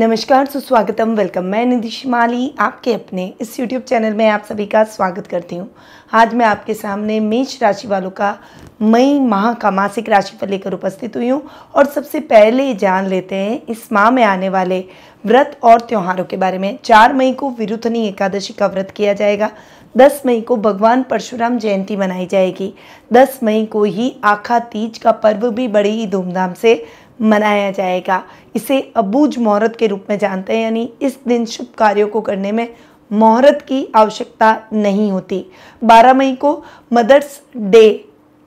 नमस्कार सुस्वागतम वेलकम मैं निधिश माली आपके अपने इस यूट्यूब चैनल में आप सभी का स्वागत करती हूँ आज मैं आपके सामने मेष राशि वालों का मई माह का मासिक राशि पर लेकर उपस्थित हुई हूँ और सबसे पहले जान लेते हैं इस माह में आने वाले व्रत और त्योहारों के बारे में चार मई को विरुथनी एकादशी का व्रत किया जाएगा दस मई को भगवान परशुराम जयंती मनाई जाएगी दस मई को ही आखा तीज का पर्व भी बड़ी ही धूमधाम से मनाया जाएगा इसे अबूज मुहूर्त के रूप में जानते हैं यानी इस दिन शुभ कार्यों को करने में मुहूर्त की आवश्यकता नहीं होती 12 मई को मदर्स डे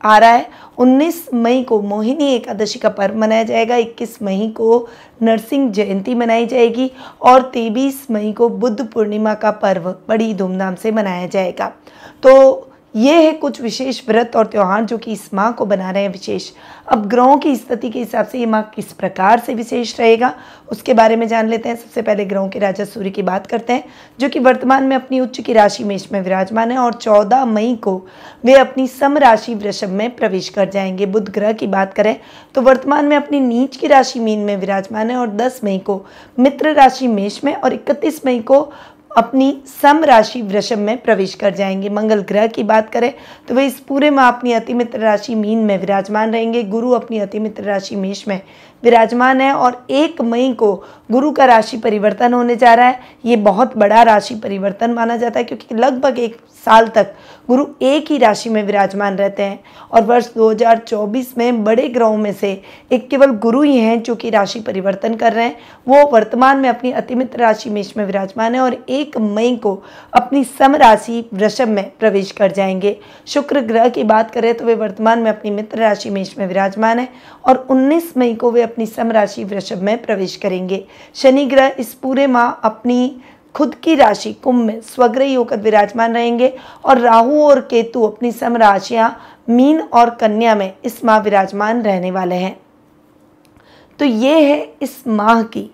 आ रहा है 19 मई को मोहिनी एकादशी का पर्व मनाया जाएगा 21 मई को नरसिंह जयंती मनाई जाएगी और 23 मई को बुद्ध पूर्णिमा का पर्व बड़ी धूमधाम से मनाया जाएगा तो ये है कुछ विशेष व्रत और त्यौहार जो कि इस माह को बना रहे हैं विशेष अब ग्रहों की स्थिति के हिसाब से ये माह किस प्रकार से विशेष रहेगा उसके बारे में जान लेते हैं सबसे पहले ग्रहों के राजा सूर्य की बात करते हैं जो कि वर्तमान में अपनी उच्च की राशि मेष में विराजमान है और 14 मई को वे अपनी सम राशि वृषभ में प्रवेश कर जाएंगे बुध ग्रह की बात करें तो वर्तमान में अपनी नीच की राशि मीन में विराजमान है और दस मई को मित्र राशि मेष में और इकतीस मई को अपनी सम राशि वृषभ में प्रवेश कर जाएंगे मंगल ग्रह की बात करें तो वे इस पूरे माह अपनी अतिमित्र राशि मीन में विराजमान रहेंगे गुरु अपनी अतिमित्र राशि मेष में विराजमान है और एक मई को गुरु का राशि परिवर्तन होने जा रहा है ये बहुत बड़ा राशि परिवर्तन माना जाता है क्योंकि लगभग एक साल तक गुरु एक ही राशि में विराजमान रहते हैं और वर्ष 2024 में बड़े ग्रहों में से एक केवल गुरु ही हैं जो कि राशि परिवर्तन कर रहे हैं वो वर्तमान में अपनी अतिमित्र राशि मेष में विराजमान है और एक मई को अपनी सम राशि वृषभ में प्रवेश कर जाएंगे शुक्र ग्रह की बात करें तो वे वर्तमान में अपनी मित्र राशि मेष में विराजमान है और उन्नीस मई को वे अपनी सम राशि वृषभ में प्रवेश करेंगे शनि ग्रह इस पूरे माह अपनी खुद की राशि कुंभ में स्वग्रह होकर विराजमान रहेंगे और राहु और केतु अपनी सम राशियाँ मीन और कन्या में इस माह विराजमान रहने वाले हैं तो ये है इस माह की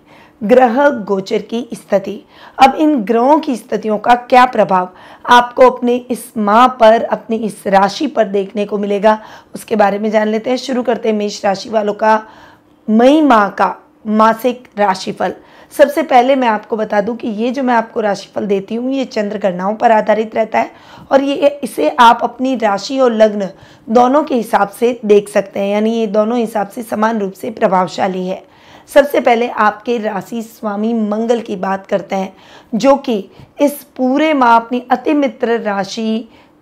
ग्रह गोचर की स्थिति अब इन ग्रहों की स्थितियों का क्या प्रभाव आपको अपने इस माह पर अपनी इस राशि पर देखने को मिलेगा उसके बारे में जान लेते हैं शुरू करते हैं मेष राशि वालों का मई माह का मासिक राशिफल सबसे पहले मैं आपको बता दूं कि ये जो मैं आपको राशिफल देती हूँ ये चंद्र गणनाओं पर आधारित रहता है और ये इसे आप अपनी राशि और लग्न दोनों के हिसाब से देख सकते हैं यानी ये दोनों हिसाब से समान रूप से प्रभावशाली है सबसे पहले आपके राशि स्वामी मंगल की बात करते हैं जो कि इस पूरे माह अपनी अति मित्र राशि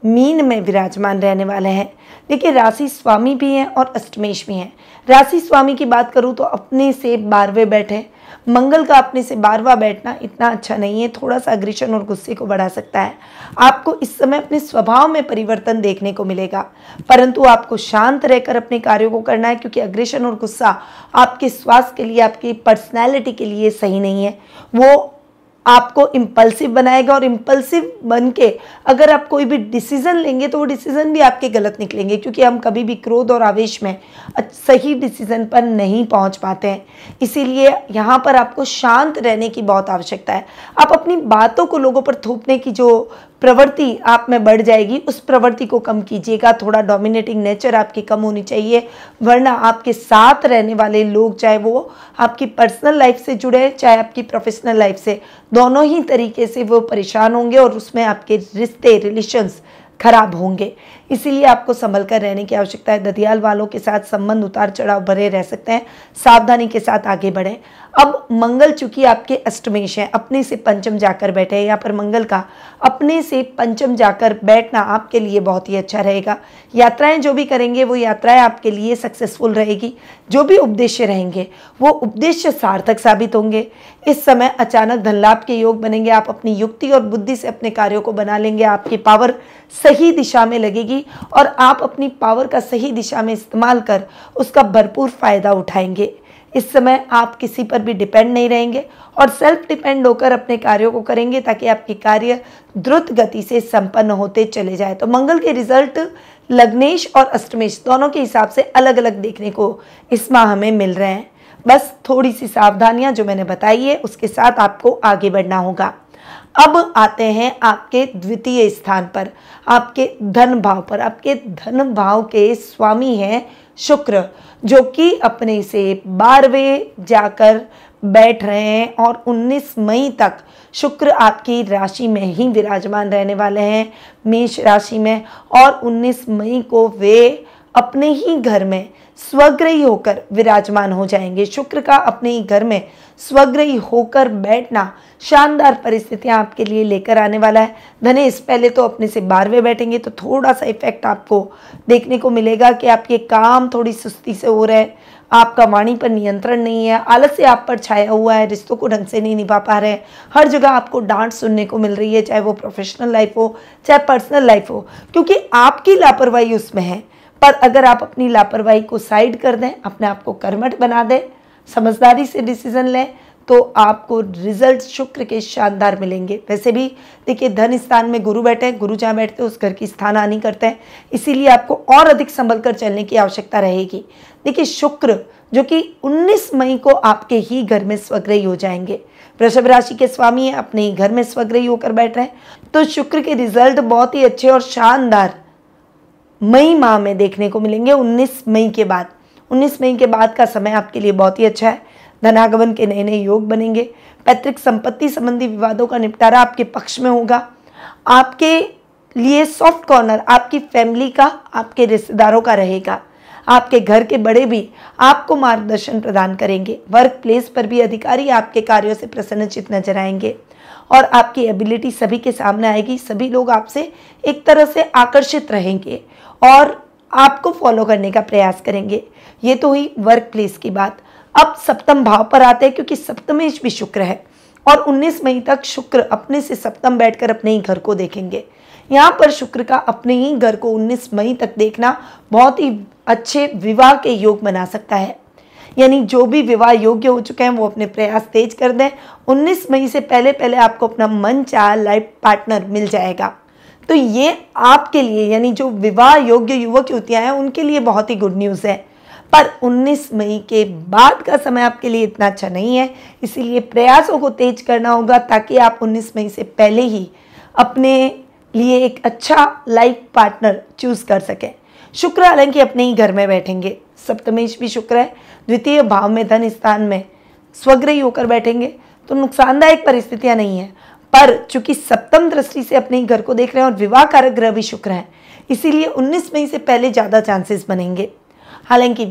मीन में विराजमान रहने वाले हैं देखिए राशि स्वामी भी हैं और अष्टमेश भी हैं राशि स्वामी की बात करूँ तो अपने से बारहवें बैठे मंगल का अपने से बारवा बैठना इतना अच्छा नहीं है थोड़ा सा अग्रेशन और गुस्से को बढ़ा सकता है आपको इस समय अपने स्वभाव में परिवर्तन देखने को मिलेगा परंतु आपको शांत रहकर अपने कार्यों को करना है क्योंकि अग्रेशन और गुस्सा आपके स्वास्थ्य के लिए आपकी पर्सनैलिटी के लिए सही नहीं है वो आपको इम्पल्सिव बनाएगा और इम्पल्सिव बन के अगर आप कोई भी डिसीज़न लेंगे तो वो डिसीज़न भी आपके गलत निकलेंगे क्योंकि हम कभी भी क्रोध और आवेश में सही डिसीज़न पर नहीं पहुंच पाते हैं इसीलिए यहाँ पर आपको शांत रहने की बहुत आवश्यकता है आप अपनी बातों को लोगों पर थोपने की जो प्रवृत्ति आप में बढ़ जाएगी उस प्रवृत्ति को कम कीजिएगा थोड़ा डोमिनेटिंग नेचर आपकी कम होनी चाहिए वरना आपके साथ रहने वाले लोग चाहे वो आपकी पर्सनल लाइफ से जुड़े चाहे आपकी प्रोफेशनल लाइफ से दोनों ही तरीके से वो परेशान होंगे और उसमें आपके रिश्ते रिलेशंस खराब होंगे इसीलिए आपको संभल कर रहने की आवश्यकता है ददियाल वालों के साथ संबंध उतार चढ़ाव भरे रह सकते हैं सावधानी के साथ आगे बढ़ें अब मंगल चूंकि आपके अष्टमेश है अपने से पंचम जाकर बैठे यहाँ पर मंगल का अपने से पंचम जाकर बैठना आपके लिए बहुत ही अच्छा रहेगा यात्राएं जो भी करेंगे वो यात्राएं आपके लिए सक्सेसफुल रहेगी जो भी उपदेश्य रहेंगे वो उपदेश्य सार्थक साबित होंगे इस समय अचानक धन लाभ के योग बनेंगे आप अपनी युक्ति और बुद्धि से अपने कार्यों को बना लेंगे आपकी पावर सही दिशा में लगेगी और आप अपनी पावर का सही दिशा में इस्तेमाल कर उसका भरपूर फ़ायदा उठाएंगे इस समय आप किसी पर भी डिपेंड नहीं रहेंगे और सेल्फ डिपेंड होकर अपने कार्यों को करेंगे ताकि आपके कार्य द्रुत गति से संपन्न होते चले जाए तो मंगल के रिजल्ट लग्नेश और अष्टमेश दोनों के हिसाब से अलग अलग देखने को इस माह हमें मिल रहे हैं बस थोड़ी सी सावधानियां जो मैंने बताई है उसके साथ आपको आगे बढ़ना होगा अब आते हैं आपके द्वितीय स्थान पर आपके धन भाव पर आपके धन भाव के स्वामी हैं शुक्र जो कि अपने से बारहवें जाकर बैठ रहे हैं और 19 मई तक शुक्र आपकी राशि में ही विराजमान रहने वाले हैं मेष राशि में और 19 मई को वे अपने ही घर में स्वग्रही होकर विराजमान हो जाएंगे शुक्र का अपने ही घर में स्वग्रही होकर बैठना शानदार परिस्थितियां आपके लिए लेकर आने वाला है धनेश पहले तो अपने से बारहवें बैठेंगे तो थोड़ा सा इफेक्ट आपको देखने को मिलेगा कि आपके काम थोड़ी सुस्ती से हो रहे हैं आपका वाणी पर नियंत्रण नहीं है आलस्य आप पर छाया हुआ है रिश्तों को ढंग से नहीं निभा पा रहे हैं हर जगह आपको डांट सुनने को मिल रही है चाहे वो प्रोफेशनल लाइफ हो चाहे पर्सनल लाइफ हो क्योंकि आपकी लापरवाही उसमें है पर अगर आप अपनी लापरवाही को साइड कर दें अपने आप को कर्मठ बना दें समझदारी से डिसीजन लें तो आपको रिजल्ट शुक्र के शानदार मिलेंगे वैसे भी देखिए धन स्थान में गुरु बैठे हैं गुरु जहाँ बैठते हैं उस घर की स्थान हानि करते हैं इसीलिए आपको और अधिक संभल कर चलने की आवश्यकता रहेगी देखिए शुक्र जो कि 19 मई को आपके ही घर में स्वग्रही हो जाएंगे वृषभ राशि के स्वामी अपने ही घर में स्वग्रही होकर बैठ रहे हैं तो शुक्र के रिजल्ट बहुत ही अच्छे और शानदार मई माह में देखने को मिलेंगे 19 मई के बाद 19 मई के बाद का समय आपके लिए बहुत ही अच्छा है धनागमन के नए नए योग बनेंगे पैतृक संपत्ति संबंधी विवादों का निपटारा आपके पक्ष में होगा आपके लिए सॉफ्ट कॉर्नर आपकी फैमिली का आपके रिश्तेदारों का रहेगा आपके घर के बड़े भी आपको मार्गदर्शन प्रदान करेंगे वर्क प्लेस पर भी अधिकारी आपके कार्यों से प्रसन्नचित नजर आएंगे और आपकी एबिलिटी सभी के सामने आएगी सभी लोग आपसे एक तरह से आकर्षित रहेंगे और आपको फॉलो करने का प्रयास करेंगे ये तो हुई वर्क प्लेस की बात अब सप्तम भाव पर आते हैं क्योंकि सप्तमेश भी शुक्र है और 19 मई तक शुक्र अपने से सप्तम बैठकर अपने ही घर को देखेंगे यहाँ पर शुक्र का अपने ही घर को 19 मई तक देखना बहुत ही अच्छे विवाह के योग बना सकता है यानी जो भी विवाह योग्य हो चुके हैं वो अपने प्रयास तेज कर दें 19 मई से पहले पहले आपको अपना मन चाह लाइफ पार्टनर मिल जाएगा तो ये आपके लिए यानी जो विवाह योग्य युवक युवतियाँ हैं उनके लिए बहुत ही गुड न्यूज़ है पर 19 मई के बाद का समय आपके लिए इतना अच्छा नहीं है इसीलिए प्रयासों को तेज करना होगा ताकि आप 19 मई से पहले ही अपने लिए एक अच्छा लाइफ पार्टनर चूज कर सकें शुक्र हालांकि अपने ही घर में बैठेंगे सप्तमेश भी शुक्र है द्वितीय भाव में धन स्थान में स्वग्रही होकर बैठेंगे तो नुकसानदायक परिस्थितियाँ नहीं है पर चूंकि सप्तम दृष्टि से अपने ही घर को देख रहे हैं और विवाह कारक ग्रह भी शुक्र है इसीलिए 19 मई से पहले ज़्यादा चांसेस बनेंगे हालांकि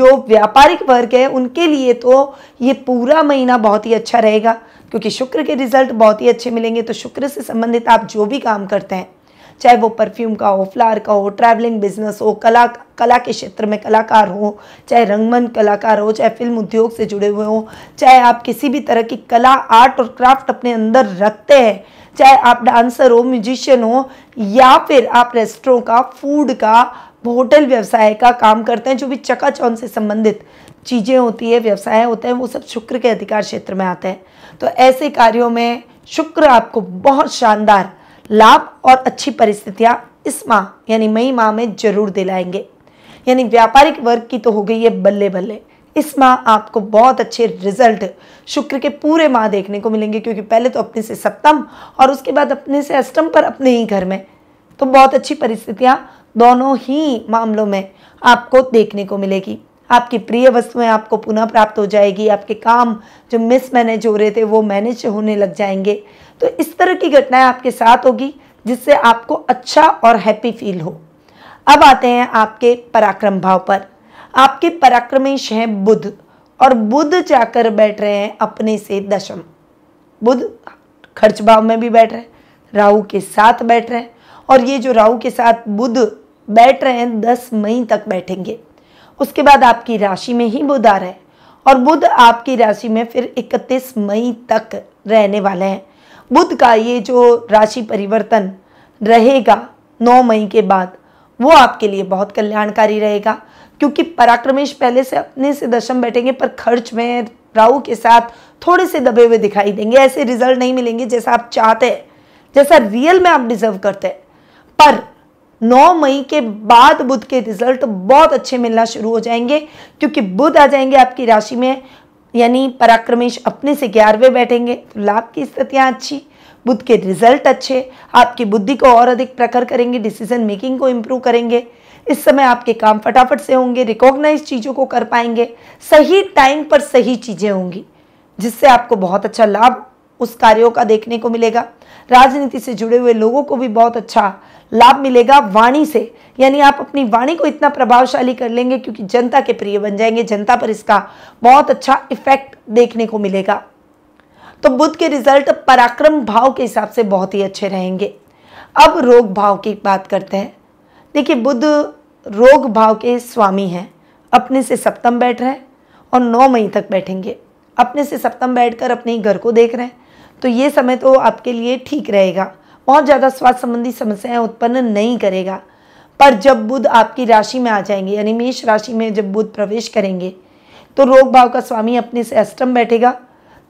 जो व्यापारिक वर्ग है उनके लिए तो ये पूरा महीना बहुत ही अच्छा रहेगा क्योंकि शुक्र के रिजल्ट बहुत ही अच्छे मिलेंगे तो शुक्र से संबंधित आप जो भी काम करते हैं चाहे वो परफ्यूम का हो फ्लार का हो ट्रैवलिंग बिजनेस हो कला कला के क्षेत्र में कलाकार हो चाहे रंगमन कलाकार हो चाहे फिल्म उद्योग से जुड़े हुए हों चाहे आप किसी भी तरह की कला आर्ट और क्राफ्ट अपने अंदर रखते हैं चाहे आप डांसर हो म्यूजिशियन हो या फिर आप रेस्टोरों का फूड का होटल व्यवसाय का काम करते हैं जो भी चकाचौन से संबंधित चीज़ें होती है व्यवसाय होते हैं वो सब शुक्र के अधिकार क्षेत्र में आते हैं तो ऐसे कार्यों में शुक्र आपको बहुत शानदार लाभ और अच्छी परिस्थितियां इस माह यानी मई माह में जरूर दिलाएंगे यानी व्यापारिक वर्ग की तो हो गई है बल्ले बल्ले इस माह आपको बहुत अच्छे रिजल्ट शुक्र के पूरे माह देखने को मिलेंगे क्योंकि पहले तो अपने से सप्तम और उसके बाद अपने से अष्टम पर अपने ही घर में तो बहुत अच्छी परिस्थितियाँ दोनों ही मामलों में आपको देखने को मिलेगी आपकी प्रिय वस्तुएं आपको पुनः प्राप्त हो जाएगी आपके काम जो मिसमैनेज हो रहे थे वो मैनेज होने लग जाएंगे तो इस तरह की घटनाएं आपके साथ होगी जिससे आपको अच्छा और हैप्पी फील हो अब आते हैं आपके पराक्रम भाव पर आपके पराक्रमेश हैं बुध और बुध जाकर बैठ रहे हैं अपने से दशम बुध खर्च भाव में भी बैठ रहे हैं राहु के साथ बैठ रहे हैं और ये जो राहु के साथ बुध बैठ रहे हैं दस मई तक बैठेंगे उसके बाद आपकी राशि में ही बुध आ रहा है और बुध आपकी राशि में फिर 31 मई तक रहने वाले हैं बुध का ये जो राशि परिवर्तन रहेगा 9 मई के बाद वो आपके लिए बहुत कल्याणकारी रहेगा क्योंकि पराक्रमेश पहले से अपने से दशम बैठेंगे पर खर्च में राहु के साथ थोड़े से दबे हुए दिखाई देंगे ऐसे रिजल्ट नहीं मिलेंगे जैसा आप चाहते हैं जैसा रियल में आप डिजर्व करते हैं पर नौ मई के बाद बुध के रिजल्ट बहुत अच्छे मिलना शुरू हो जाएंगे क्योंकि बुध आ जाएंगे आपकी राशि में यानी पराक्रमेश अपने से ग्यारहवें बैठेंगे तो लाभ की स्थितियाँ अच्छी बुध के रिजल्ट अच्छे आपकी बुद्धि को और अधिक प्रखर करेंगे डिसीजन मेकिंग को इम्प्रूव करेंगे इस समय आपके काम फटाफट से होंगे रिकॉग्नाइज चीज़ों को कर पाएंगे सही टाइम पर सही चीज़ें होंगी जिससे आपको बहुत अच्छा लाभ उस कार्यों का देखने को मिलेगा राजनीति से जुड़े हुए लोगों को भी बहुत अच्छा लाभ मिलेगा वाणी से यानी आप अपनी वाणी को इतना प्रभावशाली कर लेंगे क्योंकि जनता के प्रिय बन जाएंगे जनता पर इसका बहुत अच्छा इफेक्ट देखने को मिलेगा तो बुद्ध के रिजल्ट पराक्रम भाव के हिसाब से बहुत ही अच्छे रहेंगे अब रोग भाव की बात करते हैं देखिए बुद्ध रोग भाव के स्वामी हैं अपने से सप्तम बैठ रहे हैं और नौ मई तक बैठेंगे अपने से सप्तम बैठकर अपने घर को देख रहे हैं तो ये समय तो आपके लिए ठीक रहेगा बहुत ज़्यादा स्वास्थ्य संबंधी समस्याएं उत्पन्न नहीं करेगा पर जब बुध आपकी राशि में आ जाएंगे यानी मेष राशि में जब बुध प्रवेश करेंगे तो रोग भाव का स्वामी अपने से अष्टम बैठेगा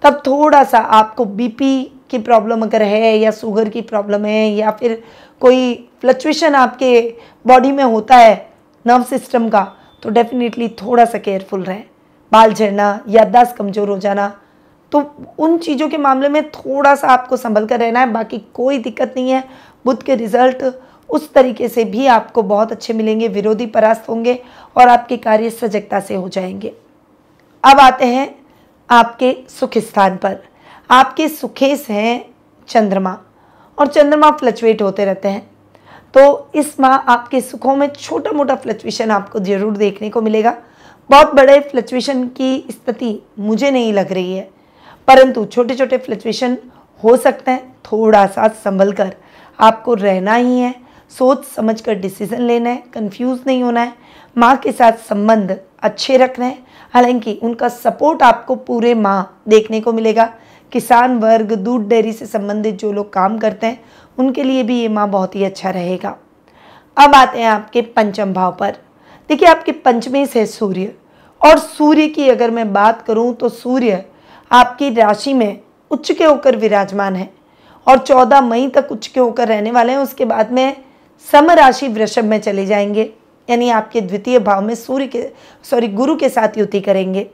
तब थोड़ा सा आपको बीपी की प्रॉब्लम अगर है या शुगर की प्रॉब्लम है या फिर कोई फ्लक्चुएशन आपके बॉडी में होता है नर्व सिस्टम का तो डेफिनेटली थोड़ा सा केयरफुल रहें बाल झड़ना याददाश्त कमज़ोर हो जाना तो उन चीज़ों के मामले में थोड़ा सा आपको संभल कर रहना है बाकी कोई दिक्कत नहीं है बुध के रिजल्ट उस तरीके से भी आपको बहुत अच्छे मिलेंगे विरोधी परास्त होंगे और आपके कार्य सजगता से हो जाएंगे अब आते हैं आपके सुख स्थान पर आपके सुखेस हैं चंद्रमा और चंद्रमा फ्लक्चुएट होते रहते हैं तो इस माह आपके सुखों में छोटा मोटा फ्लक्चुएशन आपको ज़रूर देखने को मिलेगा बहुत बड़े फ्लक्चुएशन की स्थिति मुझे नहीं लग रही है परंतु छोटे छोटे फ्लक्चुएशन हो सकते हैं थोड़ा सा संभल कर आपको रहना ही है सोच समझ कर डिसीजन लेना है कंफ्यूज नहीं होना है माँ के साथ संबंध अच्छे रखना है हालांकि उनका सपोर्ट आपको पूरे माँ देखने को मिलेगा किसान वर्ग दूध डेयरी से संबंधित जो लोग काम करते हैं उनके लिए भी ये माँ बहुत ही अच्छा रहेगा अब आते हैं आपके पंचम भाव पर देखिए आपके पंचमेश है सूर्य और सूर्य की अगर मैं बात करूँ तो सूर्य आपकी राशि में उच्च के होकर विराजमान है और 14 मई तक उच्च के होकर रहने वाले हैं उसके बाद में सम राशि वृषभ में चले जाएंगे यानी आपके द्वितीय भाव में सूर्य के सॉरी गुरु के साथ युति करेंगे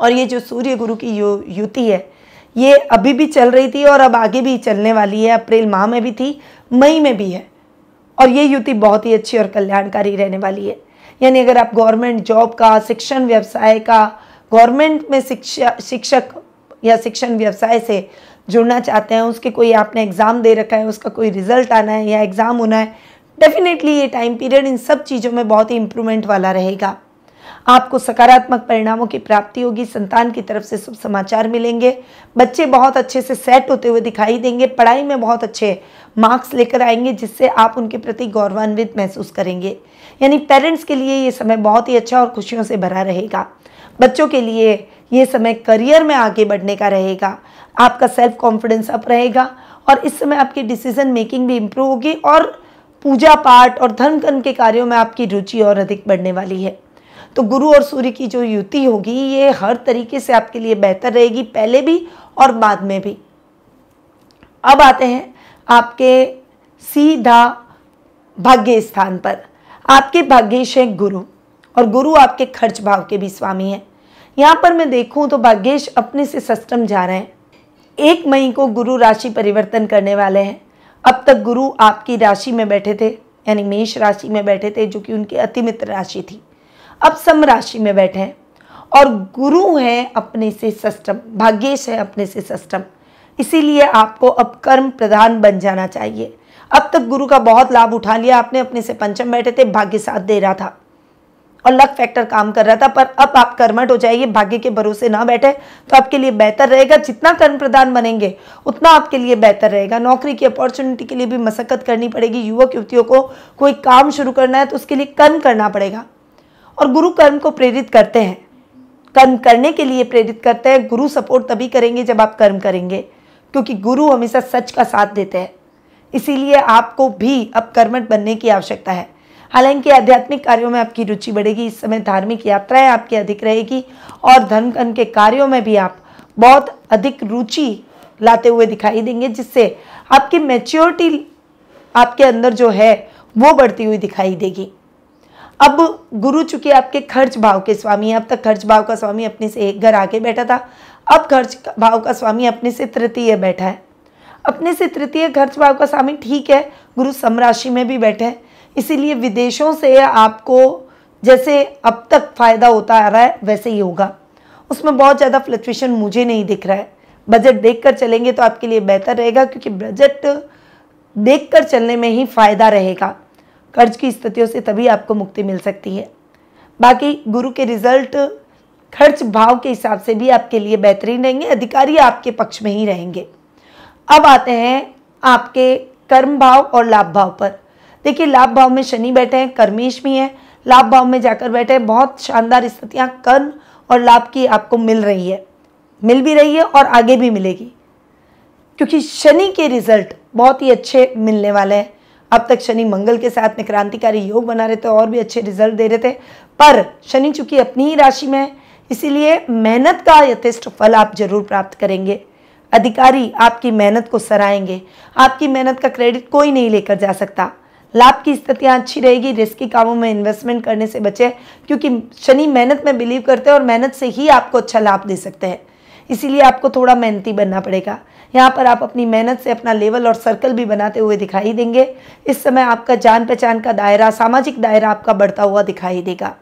और ये जो सूर्य गुरु की यु, युति है ये अभी भी चल रही थी और अब आगे भी चलने वाली है अप्रैल माह में भी थी मई में भी है और ये युति बहुत ही अच्छी और कल्याणकारी रहने वाली है यानी अगर आप गवर्नमेंट जॉब का शिक्षण व्यवसाय का गवर्नमेंट में शिक्षा शिक्षक या शिक्षण व्यवसाय से जुड़ना चाहते हैं उसके कोई आपने एग्ज़ाम दे रखा है उसका कोई रिजल्ट आना है या एग्ज़ाम होना है डेफिनेटली ये टाइम पीरियड इन सब चीज़ों में बहुत ही इम्प्रूवमेंट वाला रहेगा आपको सकारात्मक परिणामों की प्राप्ति होगी संतान की तरफ से शुभ समाचार मिलेंगे बच्चे बहुत अच्छे से सेट होते हुए दिखाई देंगे पढ़ाई में बहुत अच्छे मार्क्स लेकर आएंगे जिससे आप उनके प्रति गौरवान्वित महसूस करेंगे यानी पेरेंट्स के लिए ये समय बहुत ही अच्छा और खुशियों से भरा रहेगा बच्चों के लिए ये समय करियर में आगे बढ़ने का रहेगा आपका सेल्फ कॉन्फिडेंस अप रहेगा और इस समय आपकी डिसीजन मेकिंग भी इम्प्रूव होगी और पूजा पाठ और धर्म कर्म के कार्यों में आपकी रुचि और अधिक बढ़ने वाली है तो गुरु और सूर्य की जो युति होगी ये हर तरीके से आपके लिए बेहतर रहेगी पहले भी और बाद में भी अब आते हैं आपके सीधा भाग्य स्थान पर आपके भाग्यश हैं गुरु और गुरु आपके खर्च भाव के भी स्वामी हैं यहाँ पर मैं देखूँ तो भाग्येश अपने से सस्टम जा रहे हैं एक मई को गुरु राशि परिवर्तन करने वाले हैं अब तक गुरु आपकी राशि में बैठे थे यानी मेष राशि में बैठे थे जो कि उनकी अतिमित्र राशि थी अब सम राशि में बैठे हैं और गुरु हैं अपने से सस्टम भाग्येश है अपने से सस्टम इसीलिए आपको अब कर्म प्रधान बन जाना चाहिए अब तक गुरु का बहुत लाभ उठा लिया आपने अपने से पंचम बैठे थे भाग्य साथ दे रहा था और लक फैक्टर काम कर रहा था पर अब आप कर्मठ हो जाइए भाग्य के भरोसे ना बैठे तो आपके लिए बेहतर रहेगा जितना कर्म प्रधान बनेंगे उतना आपके लिए बेहतर रहेगा नौकरी की अपॉर्चुनिटी के लिए भी मशक्कत करनी पड़ेगी युवक युवतियों को कोई काम शुरू करना है तो उसके लिए कर्म करना पड़ेगा और गुरु कर्म को प्रेरित करते हैं कर्म करने के लिए प्रेरित करते हैं गुरु सपोर्ट तभी करेंगे जब आप कर्म करेंगे क्योंकि गुरु हमेशा सच का साथ देते हैं इसीलिए आपको भी अब कर्मठ बनने की आवश्यकता है हालांकि आध्यात्मिक कार्यों में आपकी रुचि बढ़ेगी इस समय धार्मिक यात्राएं आपकी अधिक रहेगी और धर्म कर्म के कार्यों में भी आप बहुत अधिक रुचि लाते हुए दिखाई देंगे जिससे आपकी मेच्योरिटी आपके अंदर जो है वो बढ़ती हुई दिखाई देगी अब गुरु चूंकि आपके खर्च भाव के स्वामी अब तक खर्च भाव का स्वामी अपने से एक घर आके बैठा था अब खर्च भाव का स्वामी अपने से तृतीय बैठा है अपने से तृतीय खर्च भाव का स्वामी ठीक है गुरु समराशि में भी बैठे हैं इसीलिए विदेशों से आपको जैसे अब तक फ़ायदा होता आ रहा है वैसे ही होगा उसमें बहुत ज़्यादा फ्लक्चुएशन मुझे नहीं दिख रहा है बजट देख कर चलेंगे तो आपके लिए बेहतर रहेगा क्योंकि बजट देख कर चलने में ही फ़ायदा रहेगा कर्ज की स्थितियों से तभी आपको मुक्ति मिल सकती है बाकी गुरु के रिजल्ट खर्च भाव के हिसाब से भी आपके लिए बेहतरीन रहेंगे अधिकारी आपके पक्ष में ही रहेंगे अब आते हैं आपके कर्म भाव और लाभ भाव पर देखिए लाभ भाव में शनि बैठे हैं कर्मेश भी हैं लाभ भाव में जाकर बैठे हैं बहुत शानदार स्थितियाँ कर्म और लाभ की आपको मिल रही है मिल भी रही है और आगे भी मिलेगी क्योंकि शनि के रिजल्ट बहुत ही अच्छे मिलने वाले हैं अब तक शनि मंगल के साथ में क्रांतिकारी योग बना रहे थे और भी अच्छे रिजल्ट दे रहे थे पर शनि चूंकि अपनी ही राशि में है इसीलिए मेहनत का यथेष्ट फल आप जरूर प्राप्त करेंगे अधिकारी आपकी मेहनत को सराएंगे आपकी मेहनत का क्रेडिट कोई नहीं लेकर जा सकता लाभ की स्थितियाँ अच्छी रहेगी रिस्की कामों में इन्वेस्टमेंट करने से बचे क्योंकि शनि मेहनत में बिलीव करते हैं और मेहनत से ही आपको अच्छा लाभ दे सकते हैं इसीलिए आपको थोड़ा मेहनती बनना पड़ेगा यहाँ पर आप अपनी मेहनत से अपना लेवल और सर्कल भी बनाते हुए दिखाई देंगे इस समय आपका जान पहचान का दायरा सामाजिक दायरा आपका बढ़ता हुआ दिखाई देगा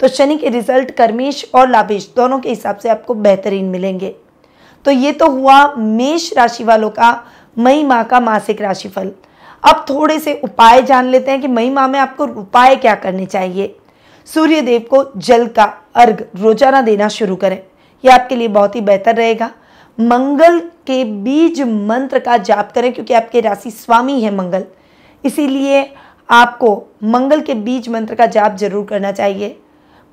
तो शनि के रिजल्ट कर्मेश और लाभेश दोनों के हिसाब से आपको बेहतरीन मिलेंगे तो ये तो हुआ मेष राशि वालों का मई माह का मासिक राशिफल अब थोड़े से उपाय जान लेते हैं कि मई माह में आपको उपाय क्या करने चाहिए सूर्य देव को जल का अर्घ रोजाना देना शुरू करें यह आपके लिए बहुत ही बेहतर रहेगा मंगल के बीज मंत्र का जाप करें क्योंकि आपके राशि स्वामी है मंगल इसीलिए आपको मंगल के बीज मंत्र का जाप जरूर करना चाहिए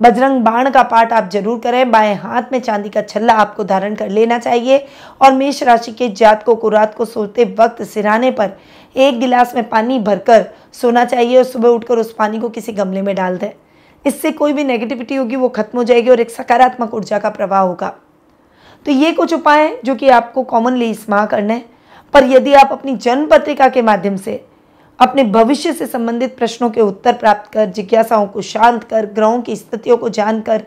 बजरंग बाण का पाठ आप जरूर करें बाएं हाथ में चांदी का छल्ला आपको धारण कर लेना चाहिए और मेष राशि के जातकों को रात को सोते वक्त सिराने पर एक गिलास में पानी भरकर सोना चाहिए और सुबह उठकर उस पानी को किसी गमले में डाल दें इससे कोई भी नेगेटिविटी होगी वो खत्म हो जाएगी और एक सकारात्मक ऊर्जा का प्रवाह होगा तो ये कुछ उपाय हैं जो कि आपको कॉमनली इस माह करने हैं पर यदि आप अपनी जन्म पत्रिका के माध्यम से अपने भविष्य से संबंधित प्रश्नों के उत्तर प्राप्त कर जिज्ञासाओं को शांत कर ग्रहों की स्थितियों को जानकर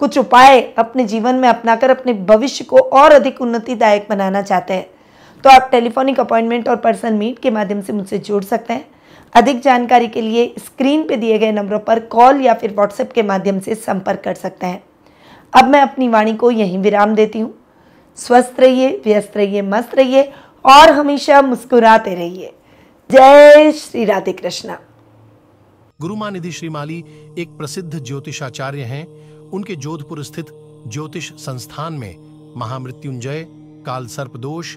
कुछ उपाय अपने जीवन में अपनाकर अपने भविष्य को और अधिक उन्नतिदायक बनाना चाहते हैं तो आप टेलीफोनिक अपॉइंटमेंट और पर्सनल मीट के माध्यम से मुझसे जुड़ सकते हैं अधिक जानकारी के लिए स्क्रीन पर दिए गए नंबरों पर कॉल या फिर व्हाट्सएप के माध्यम से संपर्क कर सकते हैं अब मैं अपनी वाणी को यहीं विराम देती हूँ स्वस्थ रहिए व्यस्त रहिए मस्त रहिए और हमेशा मुस्कुराते रहिए जय श्री राधे कृष्णा गुरु मानिधि श्रीमाली एक प्रसिद्ध ज्योतिषाचार्य हैं उनके जोधपुर स्थित ज्योतिष संस्थान में महामृत्युंजय काल सर्प दोष